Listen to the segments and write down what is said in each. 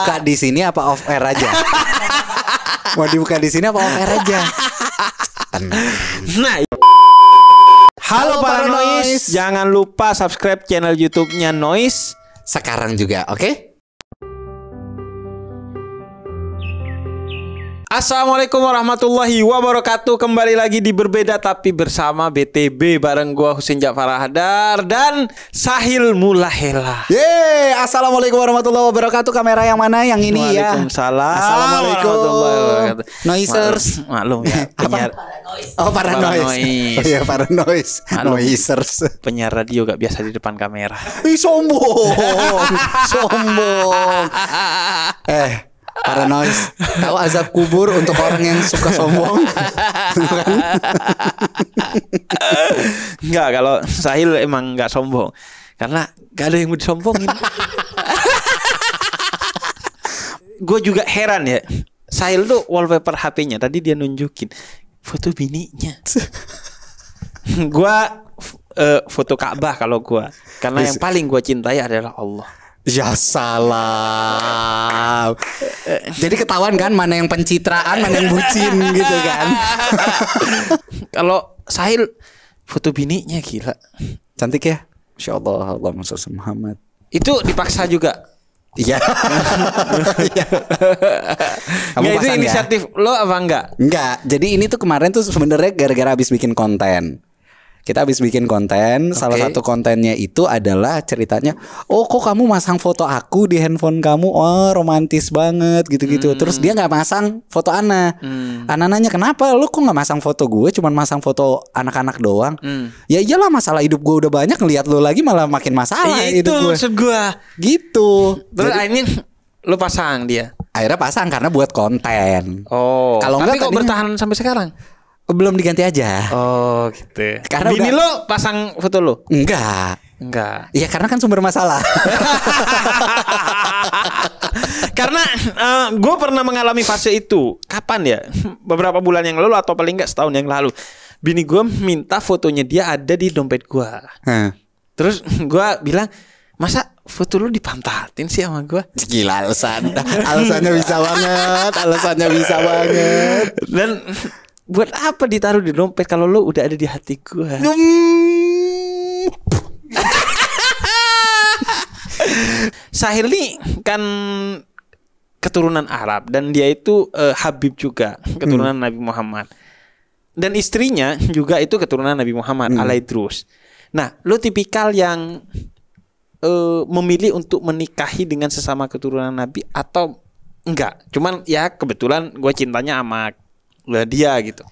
dibuka di sini apa off air aja? Mau dibuka di sini apa off air aja? Nah. Halo, Halo para noise. noise, jangan lupa subscribe channel YouTube-nya Noise sekarang juga, oke? Okay? Assalamualaikum warahmatullahi wabarakatuh Kembali lagi di Berbeda Tapi Bersama BTB Bareng gua Husin Jafar Hadar Dan Sahil Mulahela Yeay Assalamualaikum warahmatullahi wabarakatuh Kamera yang mana? Yang ini ya Assalamualaikum Assalamualaikum wabarakatuh. Noisers Maklum, ya penyiar... Apa? Oh paranois Oh iya paranois Noisers Penyiar radio gak biasa di depan kamera Ih sombong Sombong Eh Paranoid. Tahu azab kubur untuk orang yang suka sombong? Enggak, kalau Sahil emang nggak sombong. Karena gak ada yang mau disombongin. gue juga heran ya. Sahil tuh wallpaper HP-nya tadi dia nunjukin foto bininya. Gue uh, foto Ka'bah kalau gue, Karena yang paling gue cintai adalah Allah. Ya salam. Jadi ketahuan kan mana yang pencitraan, mana yang bucin gitu kan. Kalau Sahil foto bininya gila. Cantik ya. Masya Allah, Allah Muhammad. Itu dipaksa juga. Iya. Kamu ya, itu inisiatif ya? lo apa enggak? Enggak. Jadi ini tuh kemarin tuh sebenarnya gara-gara habis bikin konten. Kita habis bikin konten, okay. salah satu kontennya itu adalah ceritanya, "Oh, kok kamu masang foto aku di handphone kamu? Oh, romantis banget gitu-gitu." Hmm. Terus dia nggak masang foto Ana. Hmm. Ana nanya, "Kenapa lu kok nggak masang foto gue, cuman masang foto anak-anak doang?" Hmm. Ya iyalah masalah hidup gue udah banyak, ngeliat lu lagi malah makin masalah ya, itu gue. maksud gue. Gitu. Terus Jadi, I lu pasang dia akhirnya pasang karena buat konten. Oh. Kalau enggak tapi kok bertahan sampai sekarang? Oh, belum diganti aja. Oh, gitu. Karena Bini lo pasang foto lo? Enggak. Enggak. Ya karena kan sumber masalah. karena uh, eh, gue pernah mengalami fase itu. Kapan ya? Beberapa bulan yang lalu atau paling enggak setahun yang lalu. Bini gue minta fotonya dia ada di dompet gue. Hmm. Terus gue bilang, masa foto lu dipantatin sih sama gua gila alasan alasannya bisa banget alasannya bisa banget dan buat apa ditaruh di dompet kalau lo udah ada di hati Hmm. Sahil nih kan keturunan Arab dan dia itu uh, Habib juga keturunan hmm. Nabi Muhammad dan istrinya juga itu keturunan Nabi Muhammad hmm. terus. Nah, lo tipikal yang uh, memilih untuk menikahi dengan sesama keturunan Nabi atau enggak? Cuman ya kebetulan gue cintanya sama lah dia gitu.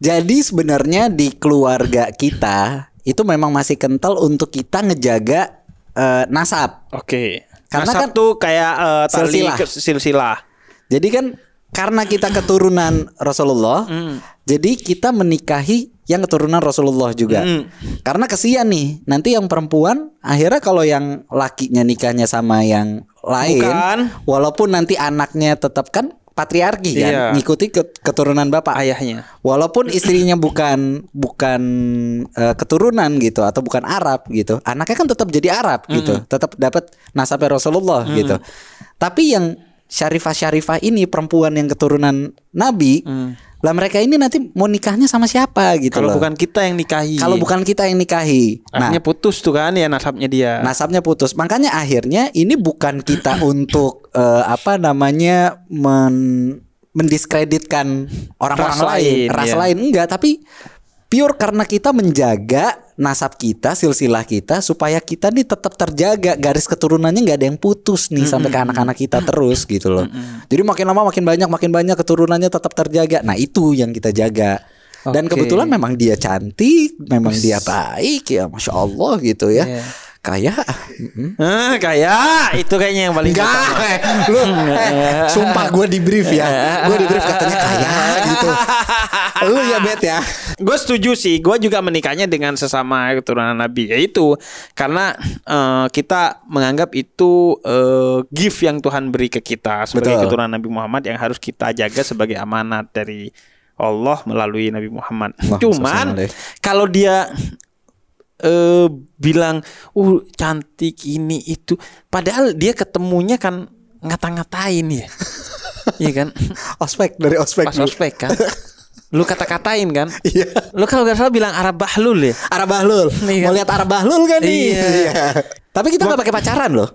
Jadi sebenarnya di keluarga kita itu memang masih kental untuk kita ngejaga uh, nasab. Oke. Okay. nasab kan tuh kayak uh, tali silsilah. silsilah. Jadi kan karena kita keturunan Rasulullah, mm. jadi kita menikahi yang keturunan Rasulullah juga. Mm. Karena kesian nih, nanti yang perempuan akhirnya kalau yang lakinya nikahnya sama yang lain, Bukan. walaupun nanti anaknya tetap kan patriarki kan, iya. ngikuti keturunan bapak ayahnya. Walaupun istrinya bukan bukan uh, keturunan gitu atau bukan Arab gitu, anaknya kan tetap jadi Arab mm. gitu, tetap dapat nasab Rasulullah mm. gitu. Tapi yang Syarifah Syarifah ini perempuan yang keturunan Nabi, mm lah mereka ini nanti mau nikahnya sama siapa gitu Kalau bukan kita yang nikahi. Kalau bukan kita yang nikahi. Nah, akhirnya nah, putus tuh kan ya nasabnya dia. Nasabnya putus. Makanya akhirnya ini bukan kita untuk uh, apa namanya men mendiskreditkan orang-orang lain, ras iya. lain enggak, tapi pure karena kita menjaga nasab kita, silsilah kita supaya kita nih tetap terjaga garis keturunannya nggak ada yang putus nih mm -hmm. sampai ke anak-anak kita terus gitu loh. Mm -hmm. Jadi makin lama makin banyak makin banyak keturunannya tetap terjaga. Nah, itu yang kita jaga. Okay. Dan kebetulan memang dia cantik, memang Ush. dia baik ya, masya Allah gitu ya. Yeah kaya hmm, kaya itu kayaknya yang paling enggak eh, lu eh, sumpah gue di brief ya gue di brief katanya kaya gitu lu ya bet ya gue setuju sih gue juga menikahnya dengan sesama keturunan nabi yaitu karena uh, kita menganggap itu uh, gift yang Tuhan beri ke kita sebagai Betul. keturunan Nabi Muhammad yang harus kita jaga sebagai amanat dari Allah melalui Nabi Muhammad. Wah, Cuman kalau dia uh, bilang uh cantik ini itu padahal dia ketemunya kan ngata-ngatain ya iya kan ospek dari ospek pas ospek kan lu kata-katain kan iya lu kalau gak salah bilang Arab Bahlul ya Arab Bahlul iya. Kan? mau lihat Arab Bahlul kan nih iya. iya. tapi kita nggak pakai pacaran loh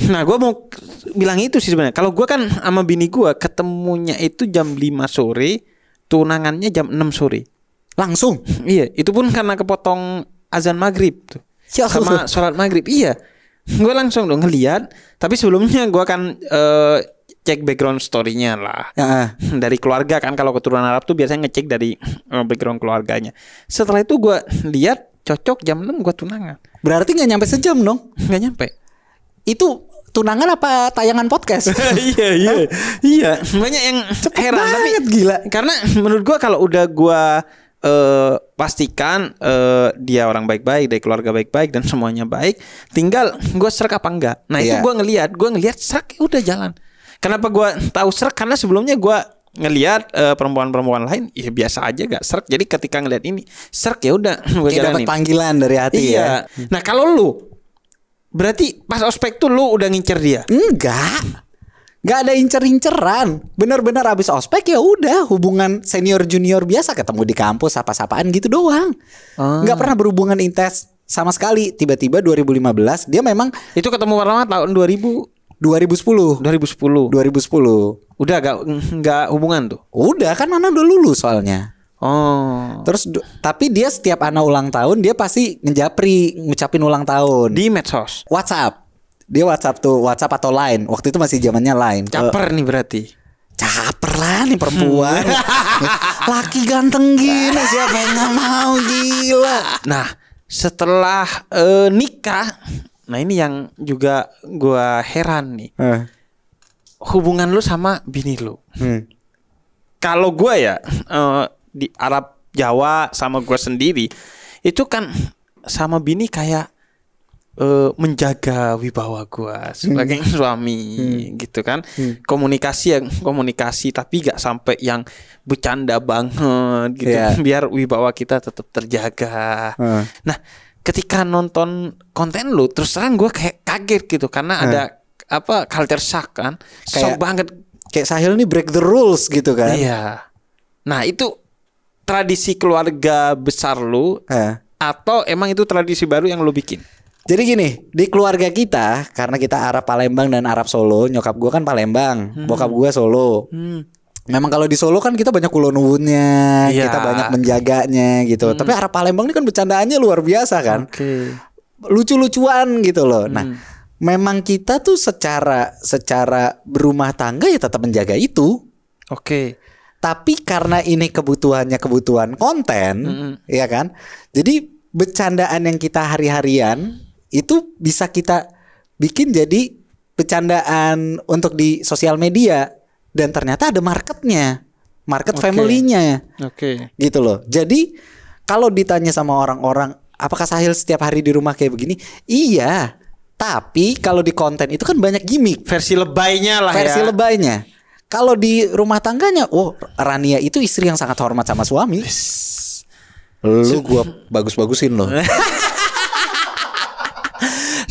Nah gue mau bilang itu sih sebenarnya. Kalau gue kan sama bini gue ketemunya itu jam 5 sore, tunangannya jam 6 sore. Langsung? iya, itu pun karena kepotong azan maghrib tuh ya sama sholat maghrib iya gue langsung dong ngeliat tapi sebelumnya gue akan uh, eh, cek background storynya lah ya. dari keluarga kan kalau keturunan Arab tuh biasanya ngecek dari uh, background keluarganya setelah itu gue lihat cocok jam enam gue tunangan berarti nggak nyampe sejam dong nggak nyampe itu tunangan apa tayangan podcast iya iya iya banyak yang Cepet heran banget, tapi gila karena menurut gue kalau udah gue eh, pastikan eh, dia orang baik-baik dari keluarga baik-baik dan semuanya baik tinggal gue serak apa enggak nah yeah. itu iya. gue ngelihat gue ngelihat serak ya udah jalan kenapa gue tahu serak karena sebelumnya gue ngelihat uh, eh, perempuan-perempuan lain ya biasa aja gak serk jadi ketika ngelihat ini serk ya udah gue jalanin dapat panggilan dari hati ya? iya. ya nah kalau lu berarti pas ospek tuh lu udah ngincer dia enggak nggak ada incer-inceran bener-bener abis ospek ya udah hubungan senior junior biasa ketemu di kampus apa sapaan gitu doang ah. nggak pernah berhubungan intens sama sekali tiba-tiba 2015 dia memang itu ketemu pertama tahun 2000 2010 2010 2010 udah agak nggak hubungan tuh udah kan mana udah lulus soalnya oh terus tapi dia setiap anak ulang tahun dia pasti ngejapri ngucapin ulang tahun di medsos WhatsApp dia WhatsApp tuh, WhatsApp atau Line. Waktu itu masih zamannya Line. Caper nih berarti. Caper lah nih perempuan. Hmm. Laki ganteng gini siapa yang gak mau gila. Nah, setelah uh, nikah, nah ini yang juga gua heran nih. Uh. Hubungan lu sama bini lu. Hmm. Kalau gua ya uh, di Arab Jawa sama gua sendiri itu kan sama bini kayak uh, menjaga wibawa gua sebagai hmm. suami hmm. gitu kan hmm. komunikasi yang komunikasi tapi gak sampai yang bercanda banget gitu yeah. biar wibawa kita tetap terjaga hmm. nah ketika nonton konten lu terus terang gua kayak kaget gitu karena hmm. ada apa culture shock kan kayak, banget kayak Sahil nih break the rules gitu kan iya nah itu tradisi keluarga besar lu eh. atau emang itu tradisi baru yang lu bikin jadi gini, di keluarga kita karena kita Arab Palembang dan Arab Solo, nyokap gue kan Palembang, hmm. bokap gue Solo. Hmm. Memang kalau di Solo kan kita banyak kulonwunnya, ya. kita banyak menjaganya gitu. Hmm. Tapi Arab Palembang ini kan bercandaannya luar biasa kan. Okay. Lucu-lucuan gitu loh. Nah, hmm. Nah, memang kita tuh secara secara berumah tangga ya tetap menjaga itu. Oke. Okay. Tapi karena ini kebutuhannya kebutuhan konten, mm -hmm. ya kan? Jadi bercandaan yang kita hari-harian itu bisa kita bikin jadi pecandaan untuk di sosial media dan ternyata ada marketnya, market okay. family-nya. Oke. Okay. Gitu loh. Jadi kalau ditanya sama orang-orang apakah Sahil setiap hari di rumah kayak begini? Iya. Tapi kalau di konten itu kan banyak gimmick. Versi lebaynya lah Versi ya. Versi lebaynya. Kalau di rumah tangganya, oh Rania itu istri yang sangat hormat sama suami. Lu gua bagus-bagusin loh.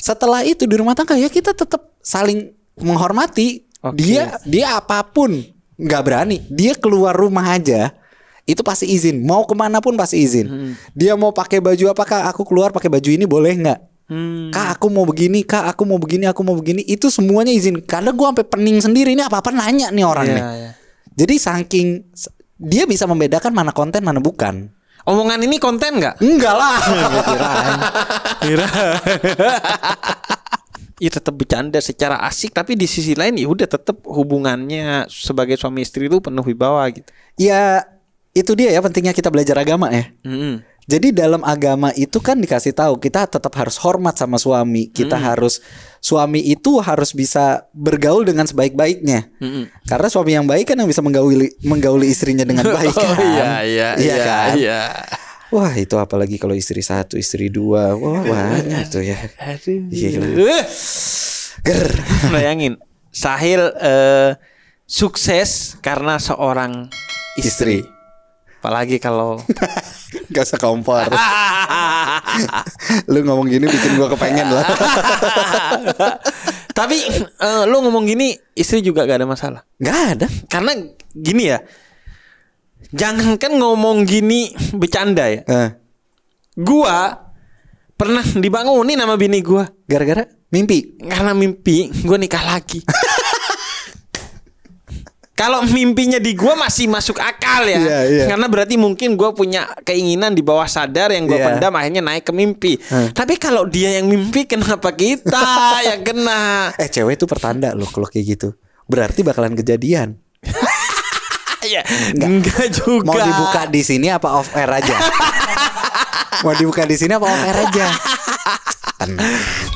setelah itu di rumah tangga ya kita tetap saling menghormati okay. dia dia apapun nggak berani dia keluar rumah aja itu pasti izin mau kemana pun pasti izin hmm. dia mau pakai baju apakah aku keluar pakai baju ini boleh nggak Hmm. Kak aku mau begini, kak aku mau begini, aku mau begini. Itu semuanya izin. Karena gua sampai pening sendiri ini apa-apa nanya nih orang yeah, nih. Iya. Yeah. Jadi saking dia bisa membedakan mana konten mana bukan. Omongan ini konten nggak? Enggak lah. Kira. Iya, iya tetap bercanda secara asik tapi di sisi lain ya udah tetap hubungannya sebagai suami istri itu penuh wibawa gitu. Iya itu dia ya pentingnya kita belajar agama ya. Mm -hmm. Jadi dalam agama itu kan dikasih tahu kita tetap harus hormat sama suami. Kita hmm. harus suami itu harus bisa bergaul dengan sebaik-baiknya. Hmm. Karena suami yang baik kan yang bisa menggauli menggauli istrinya dengan baik oh, kan. Oh iya iya iya. Ya, kan? iya. Wah itu apalagi kalau istri satu, istri dua, wah banyak tuh ya. Aduh. Ger. Bayangin, Sahil eh, sukses karena seorang istri. istri. Apalagi kalau Gak kompor Lu ngomong gini bikin gua kepengen lah Tapi uh, lu ngomong gini istri juga gak ada masalah Gak ada Karena gini ya jangan kan ngomong gini bercanda ya eh. Gua pernah dibangunin sama bini gua Gara-gara? Mimpi Karena mimpi gua nikah lagi Kalau mimpinya di gua masih masuk akal ya, yeah, yeah. karena berarti mungkin gua punya keinginan di bawah sadar yang gua yeah. pendam akhirnya naik ke mimpi. Hmm. Tapi kalau dia yang mimpi, kenapa kita yang kena? Eh cewek itu pertanda loh kalau kayak gitu. Berarti bakalan kejadian. Iya, enggak. enggak juga. Mau dibuka di sini apa off air aja? Mau dibuka di sini apa off air aja?